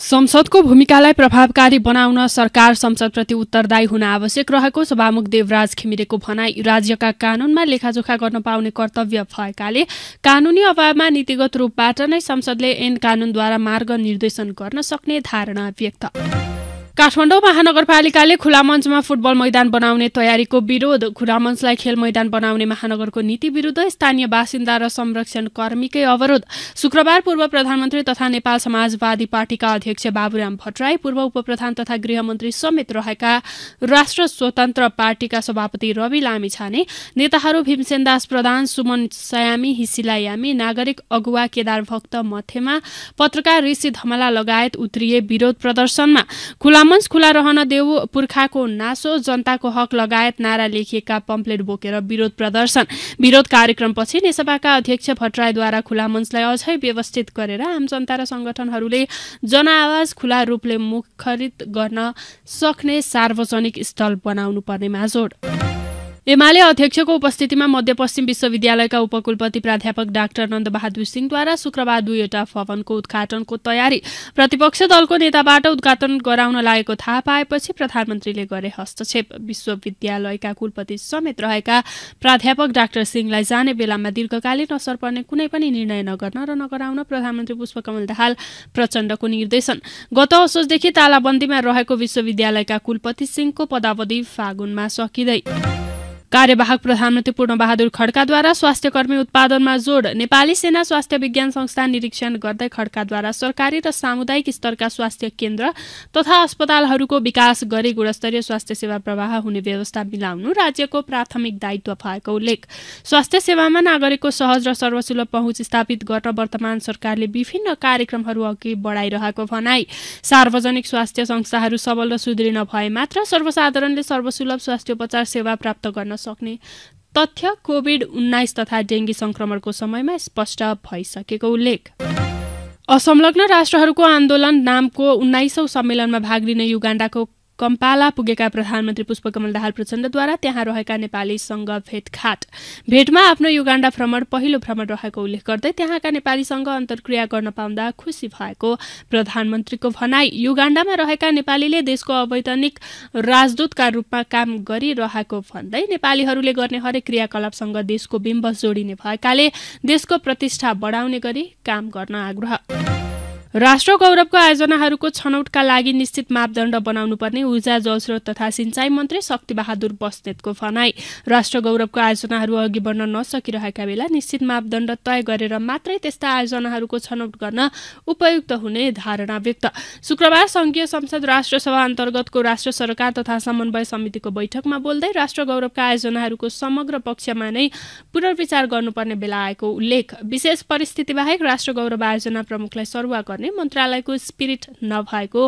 संसदको भूमिकालाई प्रभावकारी बनाउन सरकार संसदप्रति उत्तरदायी हुन आवश्यक रहेको सभामुख देवराज खिमिरेको भनाई राज्यका कानूनमा लेखाजोखा गर्न पाउने कर्तव्य भएकाले कानूनी अभावमा नीतिगत रूपबाट नै संसदले एन कानूनद्वारा मार्ग निर्देशन गर्न सक्ने धारणा व्यक्त काठमाडौँ महानगरपालिकाले खुला मञ्चमा फुटबल मैदान बनाउने तयारीको विरोध खुला मञ्चलाई खेल मैदान बनाउने महानगरको नीति विरुद्ध स्थानीय बासिन्दा र संरक्षण कर्मीकै अवरोध शुक्रबार पूर्व प्रधानमन्त्री तथा नेपाल समाजवादी पार्टीका अध्यक्ष बाबुराम भट्टराई पूर्व उपप्रधान तथा गृहमन्त्री समेत रहेका राष्ट्र स्वतन्त्र पार्टीका सभापति रवि लामिछाने नेताहरू भीमसेनदास प्रधान सुमन सयामी हिसिला यामी नागरिक अगुवा केदार भक्त मथेमा पत्रकार ऋषि धमला लगायत उत्रिए विरोध प्रदर्शनमा खुला कमन्स खुला रहन देऊ पुर्खाको नासो जनताको हक लगायत नारा लेखिएका पम्पलेट बोकेर विरोध प्रदर्शन विरोध कार्यक्रमपछि नेसपाका अध्यक्ष भट्टराईद्वारा खुला मञ्चलाई अझै व्यवस्थित गरेर आम जनता र सङ्गठनहरूले जनआवाज खुला रूपले मुखरित गर्न सक्ने सार्वजनिक स्थल बनाउनु पर्नेमा जोड एमाले अध्यक्षको उपस्थितिमा मध्यपश्चिम विश्वविद्यालयका उपकुलपति प्राध्यापक डाक्टर नन्दबहादुर सिंहद्वारा शुक्रबार दुईवटा भवनको उद्घाटनको तयारी प्रतिपक्ष दलको नेताबाट उद्घाटन गराउन लागेको थाहा पाएपछि प्रधानमन्त्रीले गरे हस्तक्षेप विश्वविद्यालयका कुलपति समेत रहेका प्राध्यापक डाक्टर सिंहलाई जाने बेलामा दीर्घकालीन असर पर्ने कुनै पनि निर्णय नगर्न र नगराउन प्रधानमन्त्री पुष्पकमल दाहाल प्रचण्डको निर्देशन गत असोजदेखि तालाबन्दीमा रहेको विश्वविद्यालयका कुलपति सिंहको पदावधि फागुनमा सकिँदै कार्यवाहक प्रधानमन्त्री पूर्णबहादुर खड्काद्वारा स्वास्थ्य कर्मी उत्पादनमा जोड नेपाली सेना स्वास्थ्य विज्ञान संस्था निरीक्षण गर्दै खड्काद्वारा सरकारी र सामुदायिक स्तरका स्वास्थ्य केन्द्र तथा अस्पतालहरूको विकास गरी गुणस्तरीय स्वास्थ्य सेवा प्रवाह हुने व्यवस्था मिलाउनु राज्यको प्राथमिक दायित्व भएको उल्लेख स्वास्थ्य सेवामा नागरिकको सहज र सर्वसुलभ पहुँच स्थापित गर्न वर्तमान सरकारले विभिन्न कार्यक्रमहरू अघि बढाइरहेको भनाई सार्वजनिक स्वास्थ्य संस्थाहरू सबल र सुदृढ भए मात्र सर्वसाधारणले सर्वसुलभ स्वास्थ्य उपचार सेवा प्राप्त गर्न सक्ने तथ्य कोभिड उन्नाइस तथा डेंगी संक्रमणको समयमा स्पष्ट भइसकेको उल्लेख असंलग्न राष्ट्रहरूको आन्दोलन नामको उन्नाइसौं सम्मेलनमा भाग लिने युगाण्डाको कम्पाला पुगेका प्रधानमन्त्री पुष्पकमल दाहाल प्रचण्डद्वारा त्यहाँ रहेका नेपालीसँग भेटघाट भेटमा आफ्नो युगाण्डा भ्रमण पहिलो भ्रमण रहेको उल्लेख गर्दै त्यहाँका नेपालीसँग अन्तर्क्रिया गर्न पाउँदा खुसी भएको प्रधानमन्त्रीको भनाई युगाण्डामा रहेका नेपालीले देशको अवैतनिक राजदूतका रूपमा काम गरिरहेको भन्दै नेपालीहरूले गर्ने हरेक क्रियाकलापसँग देशको बिम्ब जोडिने भएकाले देशको प्रतिष्ठा बढाउने गरी काम गर्न आग्रह राष्ट्र गौरवको आयोजनाहरूको छनौटका लागि निश्चित मापदण्ड बनाउनुपर्ने ऊर्जा जलस्रोत तथा सिंचाई मन्त्री शक्तिबहादुर बस्नेतको भनाई राष्ट्र गौरवको आयोजनाहरू अघि बढ्न नसकिरहेका बेला निश्चित मापदण्ड तय गरेर मात्रै त्यस्ता आयोजनाहरूको छनौट गर्न उपयुक्त हुने धारणा व्यक्त शुक्रबार संघीय संसद राष्ट्रसभा अन्तर्गतको राष्ट्र सरकार तथा समन्वय समितिको बैठकमा बोल्दै राष्ट्र गौरवका आयोजनाहरूको समग्र पक्षमा नै पुनर्विचार गर्नुपर्ने बेला आएको उल्लेख विशेष परिस्थिति बाहेक राष्ट्र गौरव आयोजना प्रमुखलाई सरुवा गर्ने गर्ने मन्त्रालयको स्पिरिट नभएको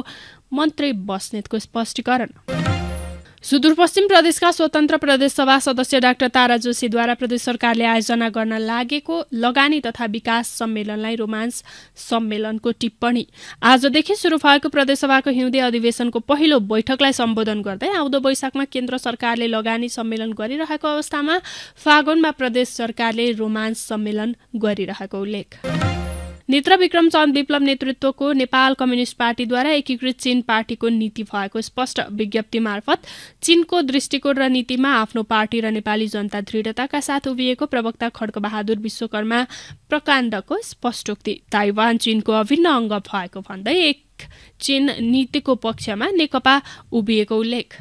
मन्त्री बस्नेतको स्पष्टीकरण सुदूरपश्चिम प्रदेशका स्वतन्त्र प्रदेशसभा सदस्य डाक्टर तारा जोशीद्वारा प्रदेश सरकारले आयोजना गर्न लागेको लगानी तथा विकास सम्मेलनलाई रोमान्स सम्मेलनको टिप्पणी आजदेखि सुरु भएको प्रदेशसभाको हिउँदे अधिवेशनको पहिलो बैठकलाई सम्बोधन गर्दै आउँदो वैशाखमा केन्द्र सरकारले लगानी सम्मेलन गरिरहेको अवस्थामा फागुनमा प्रदेश सरकारले रोमान्स सम्मेलन गरिरहेको उल्लेख नेत्र विक्रमचन्द चन्द विप्लव नेतृत्वको नेपाल कम्युनिष्ट पार्टीद्वारा एकीकृत चीन पार्टीको नीति भएको स्पष्ट विज्ञप्ति मार्फत चीनको दृष्टिकोण र नीतिमा आफ्नो पार्टी र नेपाली जनता दृढताका साथ उभिएको प्रवक्ता बहादुर विश्वकर्मा प्रकाण्डको स्पष्टोक्ति ताइवान चीनको अभिन्न अङ्ग भएको भन्दै एक चीन नीतिको पक्षमा नेकपा उभिएको उल्लेख